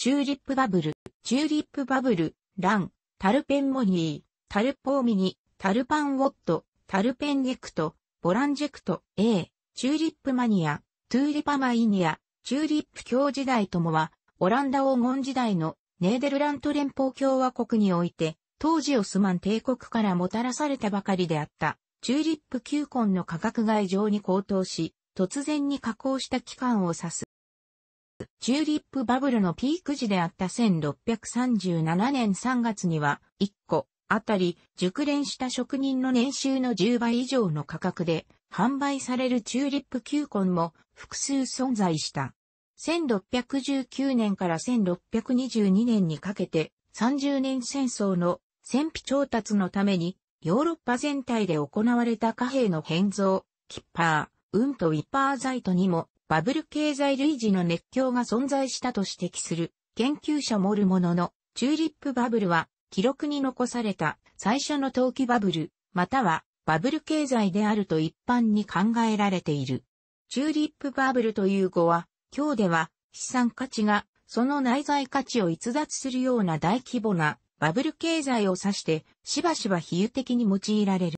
チューリップバブル、チューリップバブル、ラン、タルペンモニー、タルポーミニ、タルパンウォット、タルペンリクト、ボランジェクト、A、チューリップマニア、トゥーリパマイニア、チューリップ教時代ともは、オランダ黄金時代のネーデルラント連邦共和国において、当時オスマン帝国からもたらされたばかりであった、チューリップ球根の価格外上に高騰し、突然に加工した期間を指す。チューリップバブルのピーク時であった1637年3月には、1個あたり熟練した職人の年収の10倍以上の価格で販売されるチューリップ球根も複数存在した。1619年から1622年にかけて30年戦争の戦費調達のためにヨーロッパ全体で行われた貨幣の変造、キッパー、運とウィッパーザイトにもバブル経済類似の熱狂が存在したと指摘する研究者もるものの、チューリップバブルは記録に残された最初の陶器バブル、またはバブル経済であると一般に考えられている。チューリップバブルという語は、今日では資産価値がその内在価値を逸脱するような大規模なバブル経済を指してしばしば比喩的に用いられる。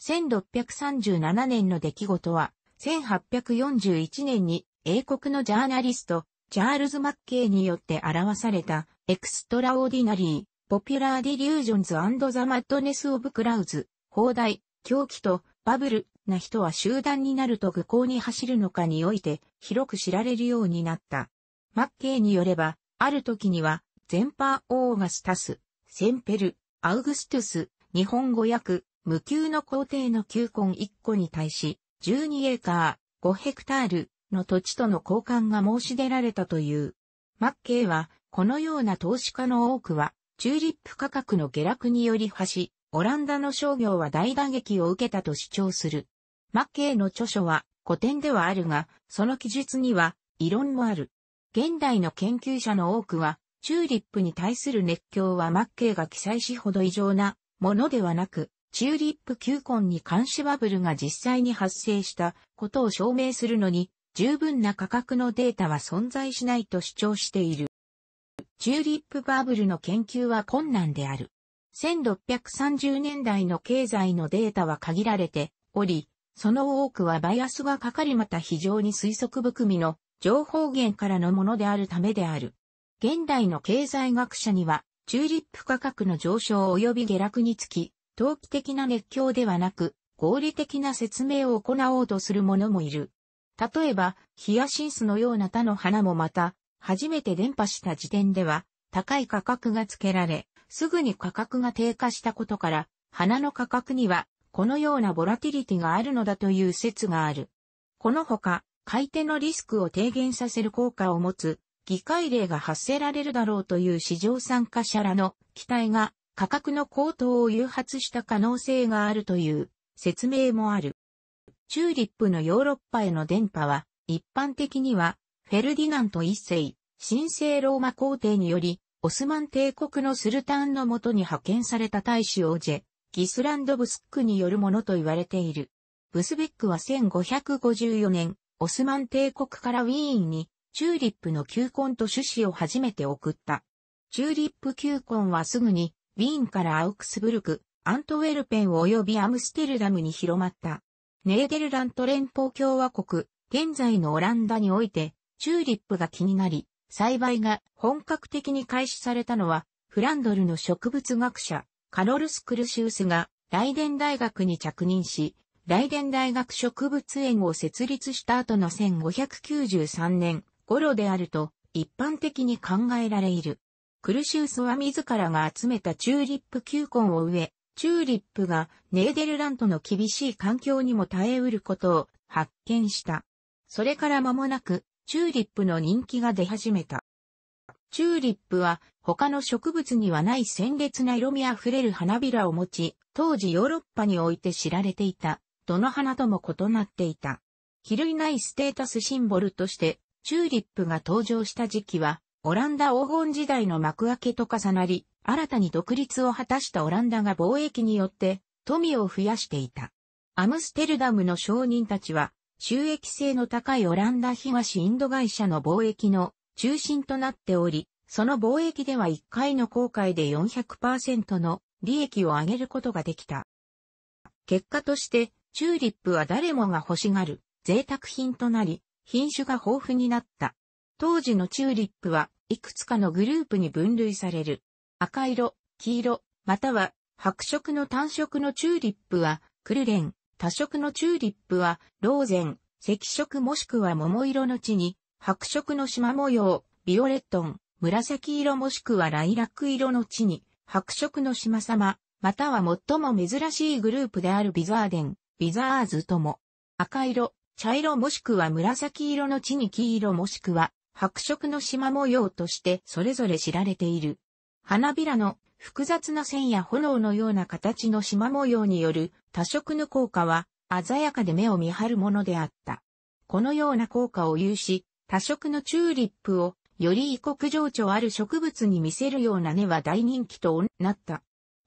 1637年の出来事は、1841年に英国のジャーナリスト、チャールズ・マッケイによって表された、エクストラオーディナリー、ポピュラー・ディリュージョンズ・ザ・マッドネス・オブ・クラウズ、放題、狂気とバブルな人は集団になると愚行に走るのかにおいて、広く知られるようになった。マッケイによれば、ある時には、ゼンパー・オーガスタス、センペル、アウグストゥス、日本語訳、無給の工程の球根1個に対し、12エーカー、5ヘクタールの土地との交換が申し出られたという。マッケイは、このような投資家の多くは、チューリップ価格の下落により端、オランダの商業は大打撃を受けたと主張する。マッケイの著書は古典ではあるが、その記述には異論もある。現代の研究者の多くは、チューリップに対する熱狂はマッケイが記載しほど異常なものではなく、チューリップ球根に監視バブルが実際に発生したことを証明するのに、十分な価格のデータは存在しないと主張している。チューリップバブルの研究は困難である。1630年代の経済のデータは限られており、その多くはバイアスがかかりまた非常に推測含みの情報源からのものであるためである。現代の経済学者には、チューリップ価格の上昇及び下落につき、投機的な熱狂ではなく、合理的な説明を行おうとする者もいる。例えば、ヒヤシンスのような他の花もまた、初めて伝播した時点では、高い価格が付けられ、すぐに価格が低下したことから、花の価格には、このようなボラティリティがあるのだという説がある。このほか、買い手のリスクを低減させる効果を持つ、議会例が発せられるだろうという市場参加者らの期待が価格の高騰を誘発した可能性があるという説明もある。チューリップのヨーロッパへの電波は、一般的には、フェルディナント一世、神聖ローマ皇帝により、オスマン帝国のスルタンのもとに派遣された大使王ージェ、ギスランド・ブスックによるものと言われている。ブスベックは1554年、オスマン帝国からウィーンに、チューリップの球根と種子を初めて送った。チューリップ球根はすぐにウィーンからアウクスブルク、アントウェルペン及びアムステルダムに広まった。ネーデルラント連邦共和国、現在のオランダにおいて、チューリップが気になり、栽培が本格的に開始されたのは、フランドルの植物学者、カロルス・クルシウスが、ライデン大学に着任し、ライデン大学植物園を設立した後の1593年頃であると、一般的に考えられる。クルシウスは自らが集めたチューリップ球根を植え、チューリップがネーデルラントの厳しい環境にも耐えうることを発見した。それから間もなく、チューリップの人気が出始めた。チューリップは他の植物にはない鮮烈な色味あふれる花びらを持ち、当時ヨーロッパにおいて知られていた、どの花とも異なっていた。比類ないステータスシンボルとして、チューリップが登場した時期は、オランダ黄金時代の幕開けと重なり、新たに独立を果たしたオランダが貿易によって富を増やしていた。アムステルダムの商人たちは、収益性の高いオランダ東インド会社の貿易の中心となっており、その貿易では1回の航海で400%の利益を上げることができた。結果として、チューリップは誰もが欲しがる贅沢品となり、品種が豊富になった。当時のチューリップはいくつかのグループに分類される。赤色、黄色、または白色の単色のチューリップはクルレン、多色のチューリップはローゼン、赤色もしくは桃色の地に、白色の縞模様、ビオレットン、紫色もしくはライラック色の地に、白色の島様、または最も珍しいグループであるビザーデン、ビザーズとも。赤色、茶色もしくは紫色の地に黄色もしくは白色の縞模様としてそれぞれ知られている。花びらの複雑な線や炎のような形の縞模様による多色の効果は鮮やかで目を見張るものであった。このような効果を有し、多色のチューリップをより異国情緒ある植物に見せるような根は大人気となった。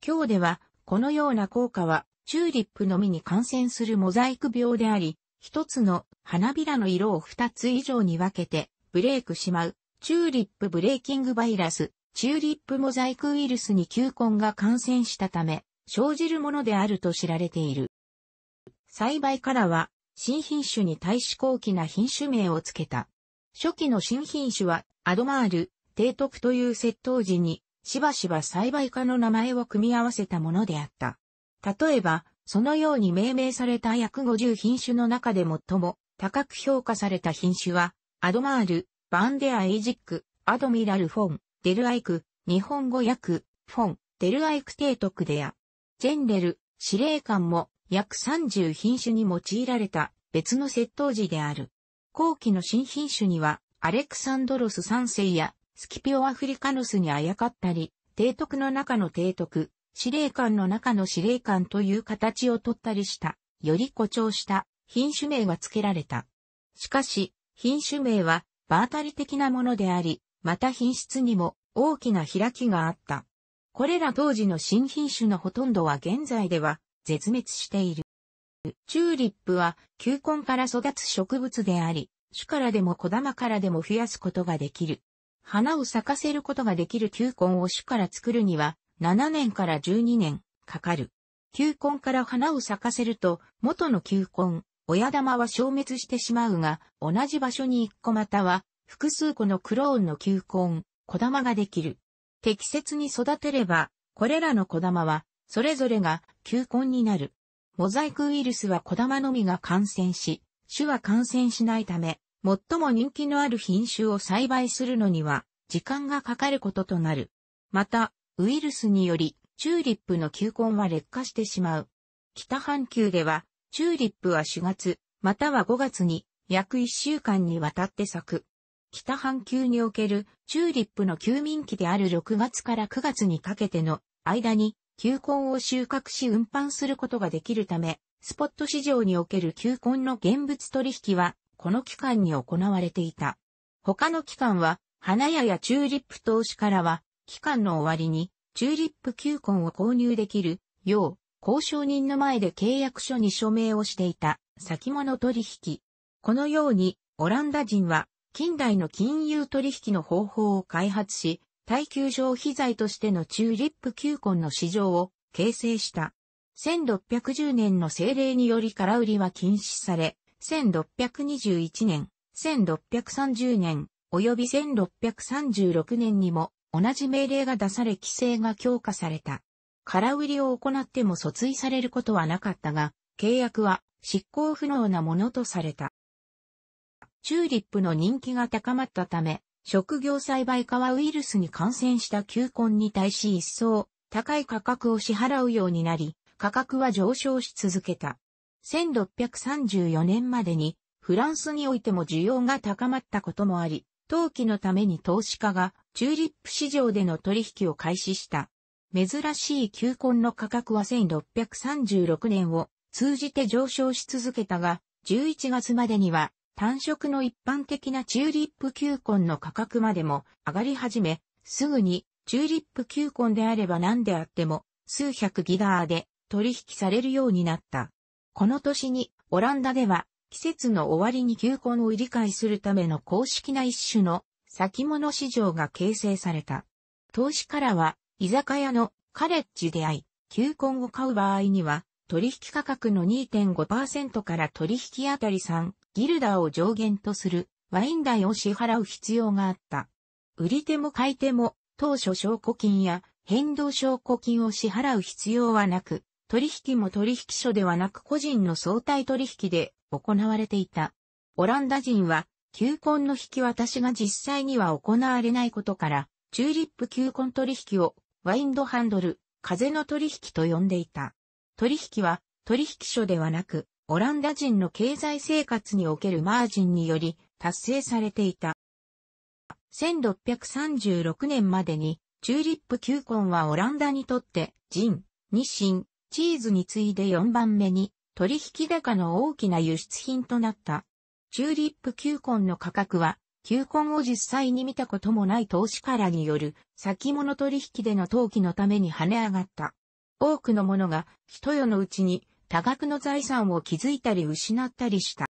今日ではこのような効果はチューリップのみに感染するモザイク病であり、一つの花びらの色を二つ以上に分けてブレイクしまう、チューリップブレイキングバイラス、チューリップモザイクウイルスに球根が感染したため、生じるものであると知られている。栽培からは、新品種に対し高貴な品種名を付けた。初期の新品種は、アドマール、提督という窃盗時に、しばしば栽培家の名前を組み合わせたものであった。例えば、そのように命名された約5 0品種の中で最も高く評価された品種は、アドマール、バンデア・エイジック、アドミラル・フォン、デルアイク、日本語訳、フォン、デルアイク提督でや、ジェンレル、司令官も約30品種に用いられた別の窃盗時である。後期の新品種には、アレクサンドロス3世や、スキピオアフリカノスにあやかったり、提督の中の提督、司令官の中の司令官という形をとったりした、より誇張した品種名が付けられた。しかし、品種名は場当たり的なものであり、また品質にも大きな開きがあった。これら当時の新品種のほとんどは現在では絶滅している。チューリップは球根から育つ植物であり、種からでも小玉からでも増やすことができる。花を咲かせることができる球根を種から作るには7年から12年かかる。球根から花を咲かせると元の球根、親玉は消滅してしまうが、同じ場所に一個または複数個のクローンの球根、小玉ができる。適切に育てれば、これらの小玉は、それぞれが球根になる。モザイクウイルスは小玉のみが感染し、種は感染しないため、最も人気のある品種を栽培するのには、時間がかかることとなる。また、ウイルスにより、チューリップの球根は劣化してしまう。北半球では、チューリップは4月、または5月に約1週間にわたって咲く。北半球におけるチューリップの休眠期である6月から9月にかけての間に球根を収穫し運搬することができるため、スポット市場における球根の現物取引はこの期間に行われていた。他の期間は花屋やチューリップ投資からは期間の終わりにチューリップ球根を購入できるよう交渉人の前で契約書に署名をしていた先物取引。このように、オランダ人は近代の金融取引の方法を開発し、耐久消費財としてのチューリップ球根の市場を形成した。1610年の政令により空売りは禁止され、1621年、1630年、及び1636年にも同じ命令が出され規制が強化された。空売りを行っても訴追されることはなかったが、契約は執行不能なものとされた。チューリップの人気が高まったため、職業栽培化はウイルスに感染した球根に対し一層高い価格を支払うようになり、価格は上昇し続けた。1634年までにフランスにおいても需要が高まったこともあり、陶器のために投資家がチューリップ市場での取引を開始した。珍しい球根の価格は1636年を通じて上昇し続けたが、11月までには単色の一般的なチューリップ球根の価格までも上がり始め、すぐにチューリップ球根であれば何であっても数百ギガーで取引されるようになった。この年にオランダでは季節の終わりに球根を理解するための公式な一種の先物市場が形成された。投資からは居酒屋のカレッジであい、球根を買う場合には、取引価格の2.5%から取引あたり3ギルダーを上限とするワイン代を支払う必要があった。売り手も買い手も当初証拠金や変動証拠金を支払う必要はなく、取引も取引所ではなく個人の相対取引で行われていた。オランダ人は、球根の引き渡しが実際には行われないことから、チューリップ球根取引をワインドハンドル、風の取引と呼んでいた。取引は取引所ではなく、オランダ人の経済生活におけるマージンにより達成されていた。1636年までに、チューリップ球根はオランダにとって、ジン、ニシン、チーズに次いで4番目に、取引高の大きな輸出品となった。チューリップ球根の価格は、球根を実際に見たこともない投資からによる先物取引での投機のために跳ね上がった。多くの者が人世のうちに多額の財産を築いたり失ったりした。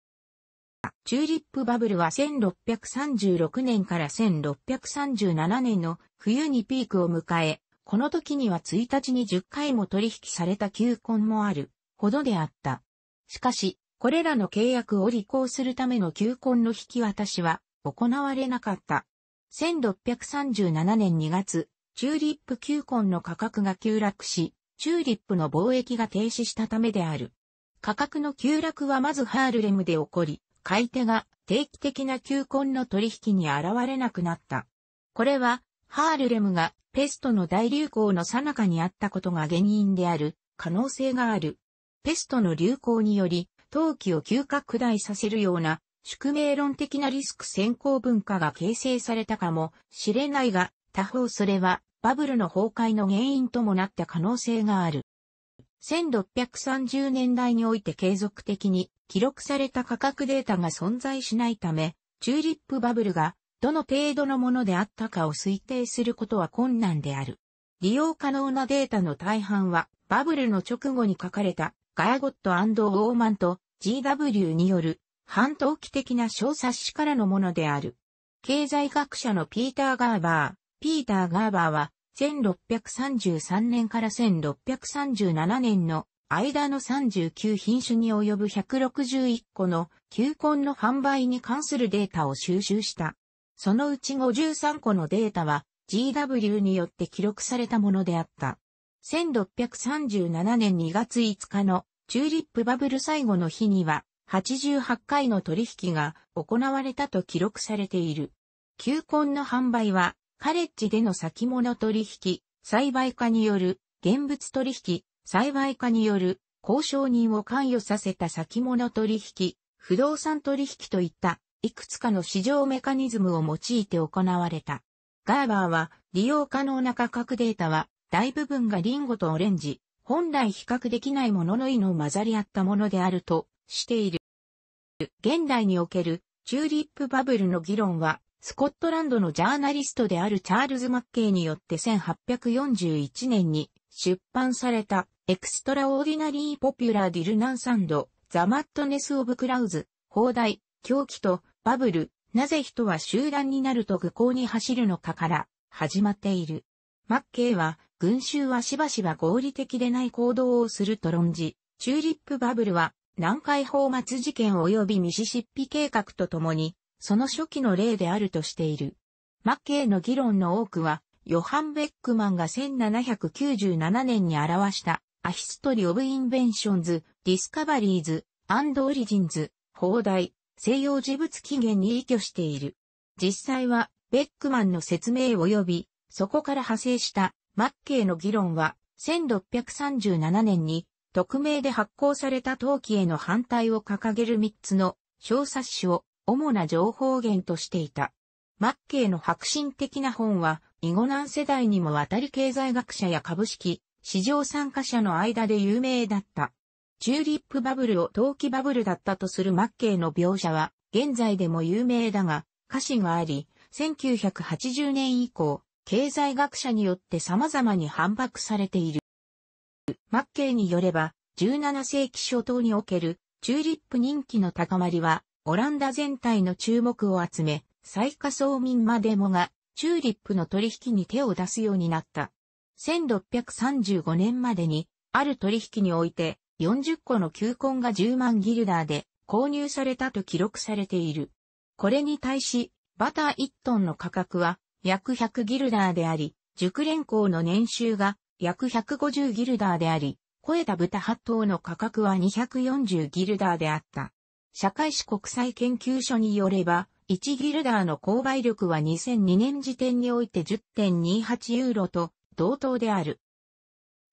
チューリップバブルは1636年から1637年の冬にピークを迎え、この時には1日に10回も取引された球根もあるほどであった。しかし、これらの契約を履行するための球根の引き渡しは行われなかった。1637年2月、チューリップ球根の価格が急落し、チューリップの貿易が停止したためである。価格の急落はまずハールレムで起こり、買い手が定期的な球根の取引に現れなくなった。これは、ハールレムがペストの大流行の最中にあったことが原因である可能性がある。ペストの流行により、陶器を急拡大させるような宿命論的なリスク先行文化が形成されたかもしれないが、他方それはバブルの崩壊の原因ともなった可能性がある。1630年代において継続的に記録された価格データが存在しないため、チューリップバブルがどの程度のものであったかを推定することは困難である。利用可能なデータの大半はバブルの直後に書かれたガヤゴットオーマンと GW による半投機的な小冊子からのものである。経済学者のピーター・ガーバー、ピーター・ガーバーは、1633年から1637年の間の39品種に及ぶ161個の球根の販売に関するデータを収集した。そのうち53個のデータは GW によって記録されたものであった。1637年2月5日のチューリップバブル最後の日には88回の取引が行われたと記録されている。球根の販売は、カレッジでの先物取引、栽培家による現物取引、栽培家による交渉人を関与させた先物取引、不動産取引といったいくつかの市場メカニズムを用いて行われた。ガーバーは利用可能な価格データは大部分がリンゴとオレンジ、本来比較できないものの意の混ざり合ったものであるとしている。現代におけるチューリップバブルの議論は、スコットランドのジャーナリストであるチャールズ・マッケイによって1841年に出版されたエクストラオーディナリー・ポピュラー・ディルナンサンド、ザ・マットネス・オブ・クラウズ、放題、狂気とバブル、なぜ人は集団になると愚行に走るのかから始まっている。マッケイは、群衆はしばしば合理的でない行動をすると論じ、チューリップバブルは南海放末事件及びミシシッピ計画とともに、その初期の例であるとしている。マッケイの議論の多くは、ヨハン・ベックマンが1797年に表したアヒストリ・オブ・インベンションズ、ディスカバリーズ、アンド・オリジンズ、放題、西洋事物起源に依拠している。実際は、ベックマンの説明及び、そこから派生したマッケイの議論は、1637年に匿名で発行された陶器への反対を掲げる3つの小冊子を主な情報源としていた。マッケイの迫真的な本は、イゴナン世代にも渡り経済学者や株式、市場参加者の間で有名だった。チューリップバブルを陶器バブルだったとするマッケイの描写は、現在でも有名だが、歌詞があり、1980年以降、経済学者によって様々に反駁されている。マッケイによれば、17世紀初頭におけるチューリップ人気の高まりは、オランダ全体の注目を集め、最下層民までもが、チューリップの取引に手を出すようになった。1635年までに、ある取引において、40個の球根が10万ギルダーで購入されたと記録されている。これに対し、バター1トンの価格は約100ギルダーであり、熟練工の年収が約150ギルダーであり、超えた豚8頭の価格は240ギルダーであった。社会史国際研究所によれば、1ギルダーの購買力は2002年時点において10.28ユーロと同等である。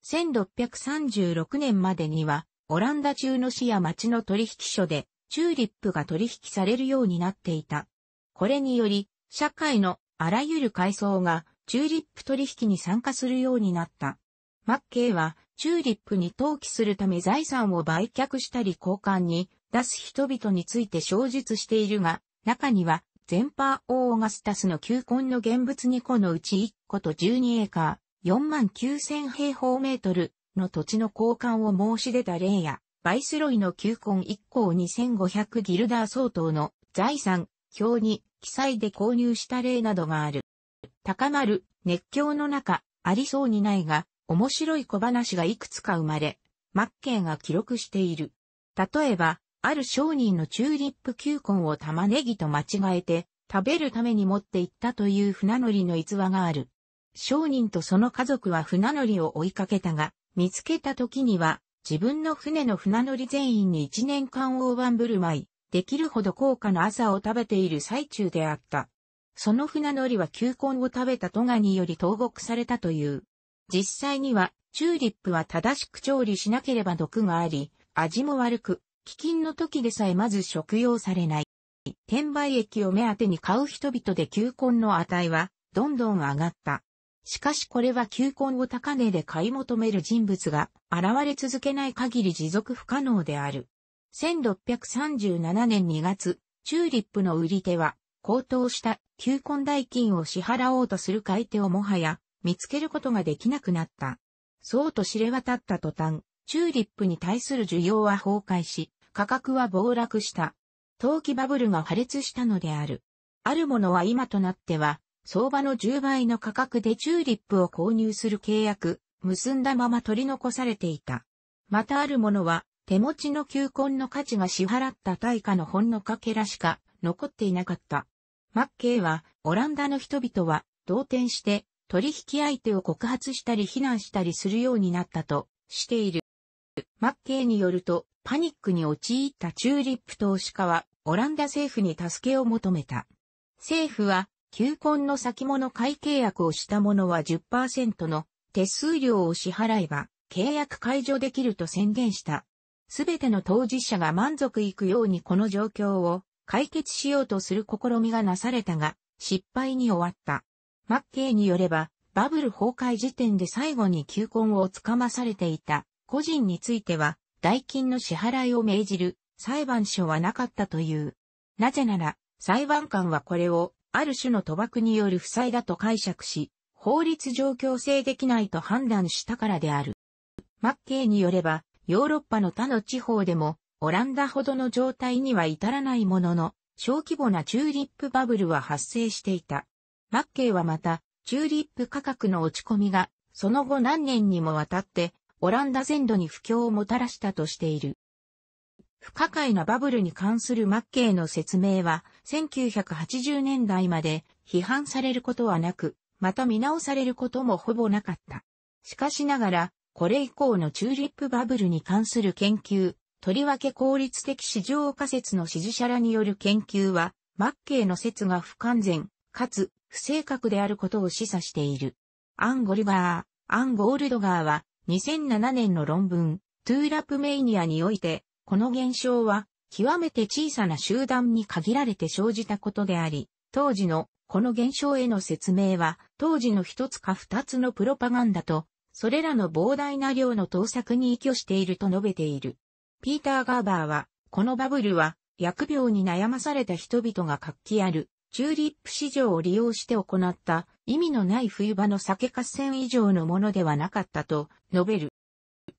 1636年までには、オランダ中の市や町の取引所で、チューリップが取引されるようになっていた。これにより、社会のあらゆる階層がチューリップ取引に参加するようになった。マッケイは、チューリップに投機するため財産を売却したり交換に出す人々について小述しているが、中には、ゼンパー・オーガスタスの球根の現物2個のうち1個と12エーカー、4万9000平方メートルの土地の交換を申し出た例や、バイスロイの球根1個を2500ギルダー相当の財産表に記載で購入した例などがある。高まる熱狂の中、ありそうにないが、面白い小話がいくつか生まれ、マッケイが記録している。例えば、ある商人のチューリップ球根を玉ねぎと間違えて、食べるために持って行ったという船乗りの逸話がある。商人とその家族は船乗りを追いかけたが、見つけた時には、自分の船の船乗り全員に一年間大盤振る舞い、できるほど高価な朝を食べている最中であった。その船乗りは球根を食べたトガにより投獄されたという。実際には、チューリップは正しく調理しなければ毒があり、味も悪く、飢饉の時でさえまず食用されない。転売液を目当てに買う人々で球根の値は、どんどん上がった。しかしこれは球根を高値で買い求める人物が現れ続けない限り持続不可能である。1637年2月、チューリップの売り手は高騰した求婚代金を支払おうとする買い手をもはや見つけることができなくなった。そうと知れ渡った途端、チューリップに対する需要は崩壊し、価格は暴落した。陶器バブルが破裂したのである。あるものは今となっては、相場の10倍の価格でチューリップを購入する契約、結んだまま取り残されていた。またあるものは、手持ちの求婚の価値が支払った対価のほんのかけらしか残っていなかった。マッケイは、オランダの人々は、動転して、取引相手を告発したり非難したりするようになったと、している。マッケイによると、パニックに陥ったチューリップ投資家は、オランダ政府に助けを求めた。政府は、旧婚の先物買い契約をした者は10%の手数料を支払えば、契約解除できると宣言した。すべての当事者が満足いくようにこの状況を解決しようとする試みがなされたが、失敗に終わった。マッケイによれば、バブル崩壊時点で最後に求婚をつかまされていた個人については、代金の支払いを命じる裁判所はなかったという。なぜなら、裁判官はこれを、ある種の賭博による負債だと解釈し、法律上強制できないと判断したからである。マッケイによれば、ヨーロッパの他の地方でも、オランダほどの状態には至らないものの、小規模なチューリップバブルは発生していた。マッケイはまた、チューリップ価格の落ち込みが、その後何年にもわたって、オランダ全土に不況をもたらしたとしている。不可解なバブルに関するマッケイの説明は、1980年代まで批判されることはなく、また見直されることもほぼなかった。しかしながら、これ以降のチューリップバブルに関する研究、とりわけ効率的市場仮説の支持者らによる研究は、マッケイの説が不完全、かつ不正確であることを示唆している。アンゴルガー、アンゴールドガーは2007年の論文、トゥーラプメイニアにおいて、この現象は極めて小さな集団に限られて生じたことであり、当時のこの現象への説明は、当時の一つか二つのプロパガンダと、それらの膨大な量の盗作に依拠していると述べている。ピーター・ガーバーは、このバブルは、薬病に悩まされた人々が活気ある、チューリップ市場を利用して行った意味のない冬場の酒合戦以上のものではなかったと述べる。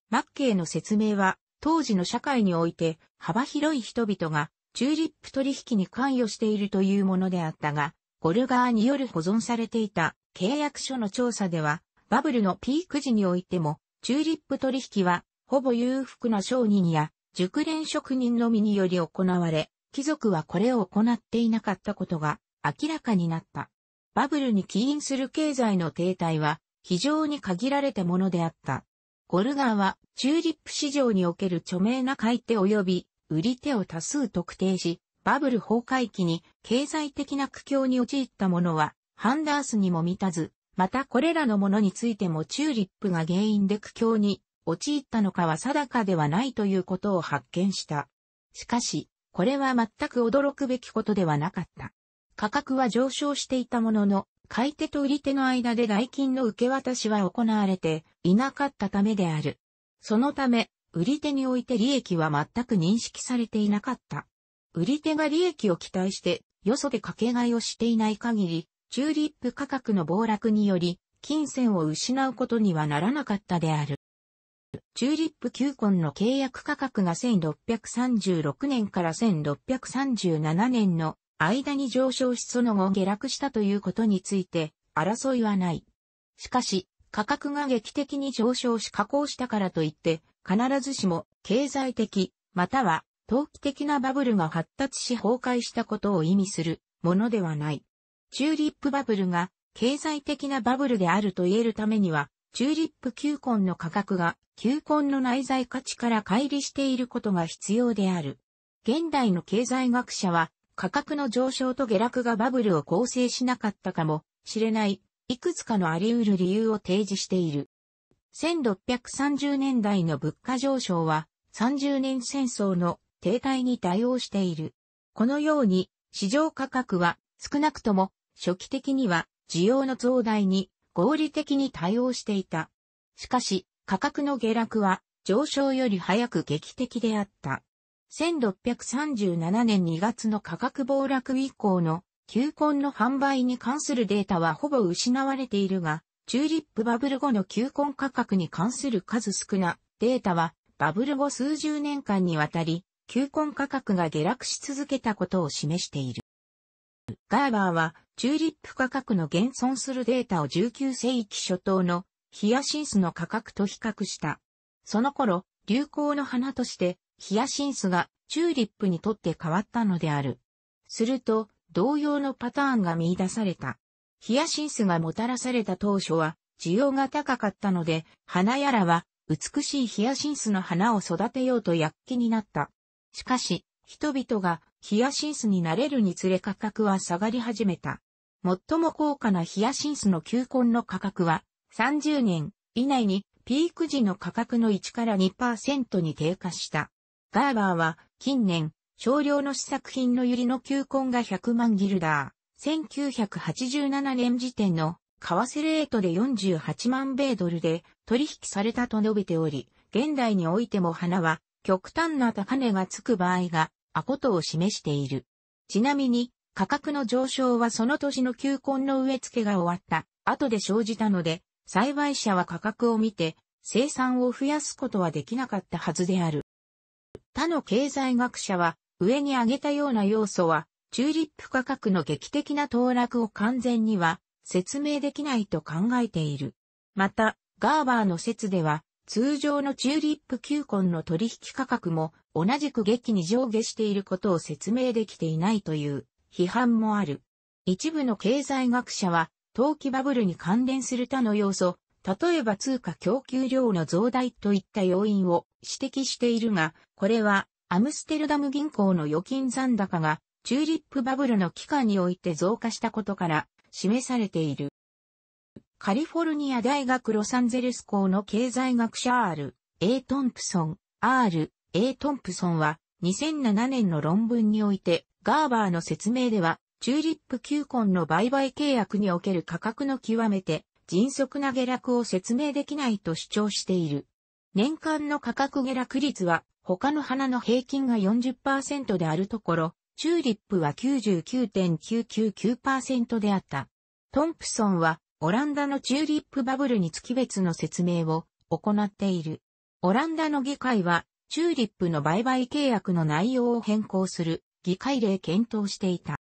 マッケイの説明は当時の社会において幅広い人々がチューリップ取引に関与しているというものであったが、ゴルガーによる保存されていた契約書の調査ではバブルのピーク時においてもチューリップ取引はほぼ裕福な商人や熟練職人のみにより行われ、貴族はこれを行っていなかったことが明らかになった。バブルに起因する経済の停滞は非常に限られたものであった。ゴルガーはチューリップ市場における著名な買い手及び売り手を多数特定し、バブル崩壊期に経済的な苦境に陥ったものはハンダースにも満たず、またこれらのものについてもチューリップが原因で苦境に陥ったのかは定かではないということを発見した。しかし、これは全く驚くべきことではなかった。価格は上昇していたものの、買い手と売り手の間で代金の受け渡しは行われていなかったためである。そのため、売り手において利益は全く認識されていなかった。売り手が利益を期待して、よそで掛け買いをしていない限り、チューリップ価格の暴落により、金銭を失うことにはならなかったである。チューリップ球根の契約価格が1636年から1637年の間に上昇しその後下落したということについて争いはない。しかし、価格が劇的に上昇し加工したからといって、必ずしも経済的、または投機的なバブルが発達し崩壊したことを意味するものではない。チューリップバブルが経済的なバブルであると言えるためには、チューリップ球根の価格が球根の内在価値から乖離していることが必要である。現代の経済学者は価格の上昇と下落がバブルを構成しなかったかもしれない、いくつかのあり得る理由を提示している。1630年代の物価上昇は30年戦争の停滞に対応している。このように市場価格は少なくとも初期的には需要の増大に合理的に対応していた。しかし、価格の下落は上昇より早く劇的であった。1637年2月の価格暴落以降の球根の販売に関するデータはほぼ失われているが、チューリップバブル後の球根価格に関する数少なデータはバブル後数十年間にわたり球根価格が下落し続けたことを示している。ガーバーは、チューリップ価格の現存するデータを19世紀初頭のヒアシンスの価格と比較した。その頃、流行の花として、ヒアシンスがチューリップにとって変わったのである。すると、同様のパターンが見出された。ヒアシンスがもたらされた当初は、需要が高かったので、花やらは、美しいヒアシンスの花を育てようと躍起になった。しかし、人々がヒアシンスになれるにつれ価格は下がり始めた。最も高価なヒアシンスの球根の価格は30年以内にピーク時の価格の1から2%に低下した。ガーバーは近年少量の試作品のユリの球根が100万ギルダー。1987年時点の為替レートで48万米ドルで取引されたと述べており、現代においても花は極端な高値がつく場合があことを示している。ちなみに、価格の上昇はその年の球根の植え付けが終わった後で生じたので、栽培者は価格を見て生産を増やすことはできなかったはずである。他の経済学者は上に挙げたような要素はチューリップ価格の劇的な騰落を完全には説明できないと考えている。また、ガーバーの説では通常のチューリップ球根の取引価格も同じく劇に上下していることを説明できていないという批判もある。一部の経済学者は、投機バブルに関連する他の要素、例えば通貨供給量の増大といった要因を指摘しているが、これはアムステルダム銀行の預金残高がチューリップバブルの期間において増加したことから示されている。カリフォルニア大学ロサンゼルス校の経済学者 R、A トンプソン、R、A. トンプソンは2007年の論文において、ガーバーの説明では、チューリップ球根の売買契約における価格の極めて迅速な下落を説明できないと主張している。年間の価格下落率は他の花の平均が40%であるところ、チューリップは99.999%であった。トンプソンはオランダのチューリップバブルに月別の説明を行っている。オランダの議会はチューリップの売買契約の内容を変更する議会令検討していた。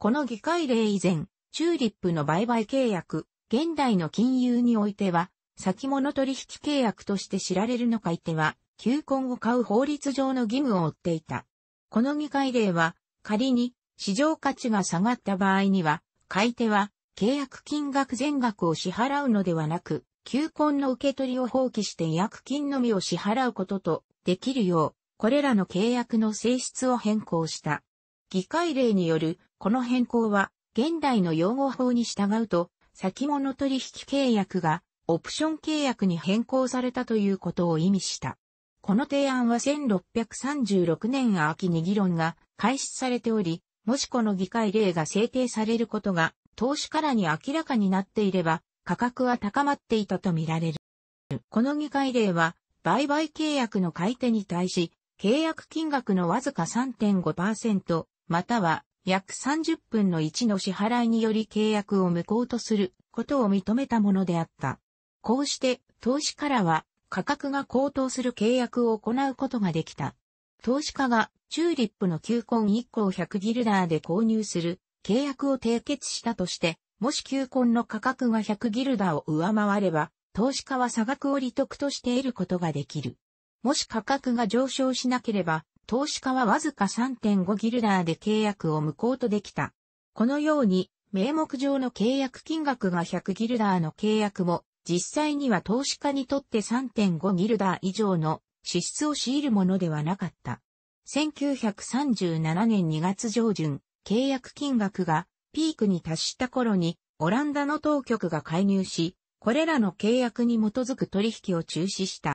この議会令以前、チューリップの売買契約、現代の金融においては、先物取引契約として知られるのかいては、球根を買う法律上の義務を負っていた。この議会令は、仮に市場価値が下がった場合には、買い手は契約金額全額を支払うのではなく、球根の受け取りを放棄して違約金のみを支払うこととできるよう、これらの契約の性質を変更した。議会令による、この変更は、現代の用語法に従うと、先物取引契約が、オプション契約に変更されたということを意味した。この提案は1636年秋に議論が開始されており、もしこの議会令が制定されることが、投資からに明らかになっていれば、価格は高まっていたとみられる。この議会令は、売買契約の買い手に対し、契約金額のわずか3.5%、または約30分の1の支払いにより契約を無効とすることを認めたものであった。こうして投資からは価格が高騰する契約を行うことができた。投資家がチューリップの球根1個を100ギルダーで購入する契約を締結したとして、もし球根の価格が100ギルダーを上回れば、投資家は差額を利得として得ることができる。もし価格が上昇しなければ、投資家はわずか3.5ギルダーで契約を無効とできた。このように、名目上の契約金額が100ギルダーの契約も、実際には投資家にとって3.5ギルダー以上の支出を強いるものではなかった。1937年2月上旬、契約金額がピークに達した頃に、オランダの当局が介入し、これらの契約に基づく取引を中止した。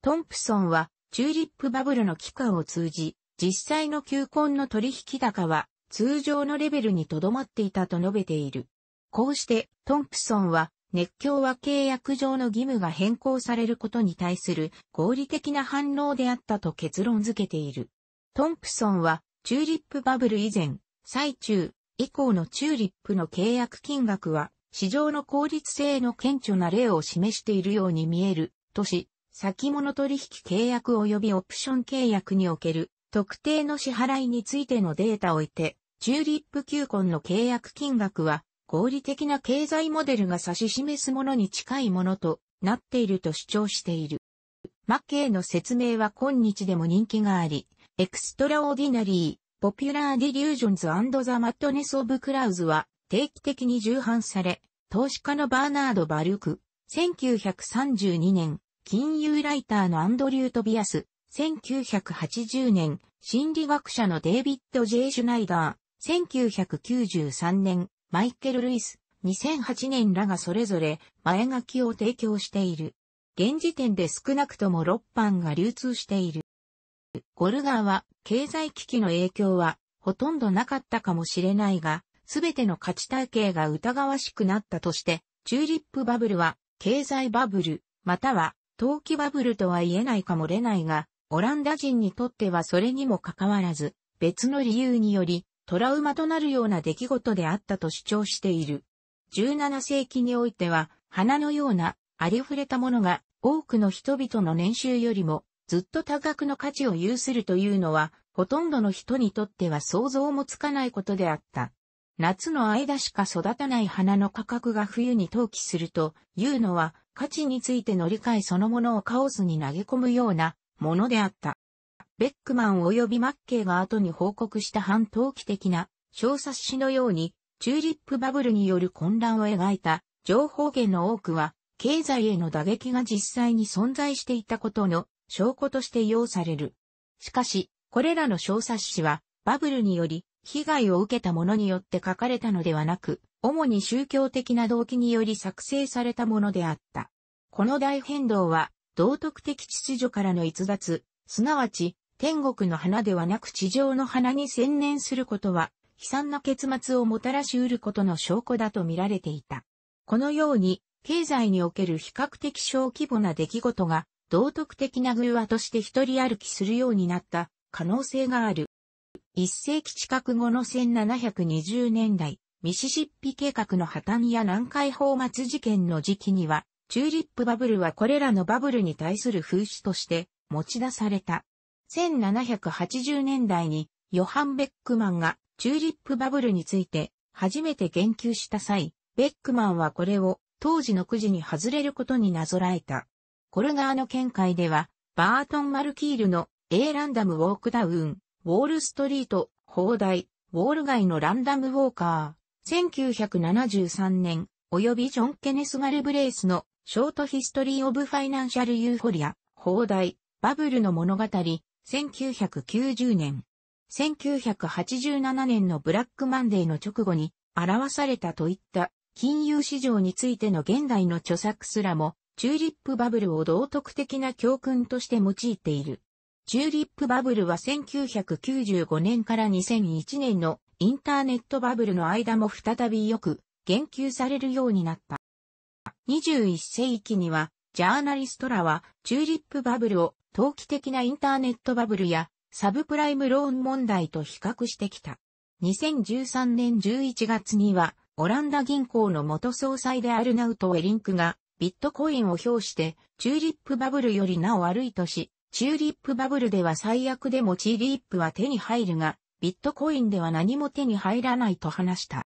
トンプソンは、チューリップバブルの期間を通じ、実際の球根の取引高は、通常のレベルにとどまっていたと述べている。こうして、トンプソンは、熱狂は契約上の義務が変更されることに対する合理的な反応であったと結論付けている。トンプソンは、チューリップバブル以前、最中、以降のチューリップの契約金額は市場の効率性の顕著な例を示しているように見える、とし、先物取引契約及びオプション契約における特定の支払いについてのデータを置いて、チューリップ球根の契約金額は合理的な経済モデルが指し示すものに近いものとなっていると主張している。マッケイの説明は今日でも人気があり、エクストラオーディナリー、ポピュラーディリュージョンズザ・マットネス・オブ・クラウズは、定期的に重版され、投資家のバーナード・バルク、1932年、金融ライターのアンドリュー・トビアス、1980年、心理学者のデイビッド・ジェイ・シュナイダー、1993年、マイケル・ルイス、2008年らがそれぞれ前書きを提供している。現時点で少なくとも6版が流通している。ゴルガーは経済危機の影響はほとんどなかったかもしれないが、すべての価値体系が疑わしくなったとして、チューリップバブルは経済バブル、または投機バブルとは言えないかもれないが、オランダ人にとってはそれにもかかわらず、別の理由によりトラウマとなるような出来事であったと主張している。17世紀においては、花のようなありふれたものが多くの人々の年収よりもずっと多額の価値を有するというのは、ほとんどの人にとっては想像もつかないことであった。夏の間しか育たない花の価格が冬に投機するというのは価値について乗り換えそのものをカオスに投げ込むようなものであった。ベックマン及びマッケイが後に報告した半投機的な小冊子のようにチューリップバブルによる混乱を描いた情報源の多くは経済への打撃が実際に存在していたことの証拠として要される。しかし、これらの小冊子はバブルにより被害を受けた者によって書かれたのではなく、主に宗教的な動機により作成されたものであった。この大変動は、道徳的秩序からの逸脱、すなわち、天国の花ではなく地上の花に専念することは、悲惨な結末をもたらし得ることの証拠だと見られていた。このように、経済における比較的小規模な出来事が、道徳的な偶話として一人歩きするようになった可能性がある。一世紀近く後の1720年代、ミシシッピ計画の破綻や南海放末事件の時期には、チューリップバブルはこれらのバブルに対する風刺として持ち出された。1780年代にヨハン・ベックマンがチューリップバブルについて初めて言及した際、ベックマンはこれを当時のくじに外れることになぞらえた。コルガーの見解では、バートン・マルキールの A ランダム・ウォークダウンウォールストリート、放題、ウォール街のランダムウォーカー、1973年、及びジョン・ケネス・ガルブレイスのショートヒストリー・オブ・ファイナンシャル・ユーフォリア、放題、バブルの物語、1990年。1987年のブラックマンデーの直後に表されたといった金融市場についての現代の著作すらもチューリップバブルを道徳的な教訓として用いている。チューリップバブルは1995年から2001年のインターネットバブルの間も再びよく言及されるようになった。21世紀には、ジャーナリストらは、チューリップバブルを投機的なインターネットバブルやサブプライムローン問題と比較してきた。2013年11月には、オランダ銀行の元総裁であるナウト・ウェリンクが、ビットコインを表して、チューリップバブルよりなお悪いとし、チューリップバブルでは最悪でもチーリップは手に入るが、ビットコインでは何も手に入らないと話した。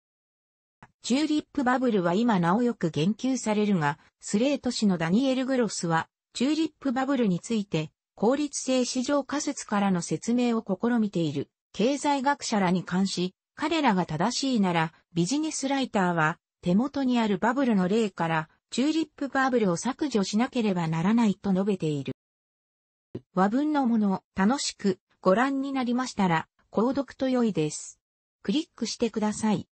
チューリップバブルは今なおよく言及されるが、スレート氏のダニエル・グロスは、チューリップバブルについて、効率性市場仮説からの説明を試みている経済学者らに関し、彼らが正しいなら、ビジネスライターは、手元にあるバブルの例から、チューリップバブルを削除しなければならないと述べている。和文のもの、楽しくご覧になりましたら、購読と良いです。クリックしてください。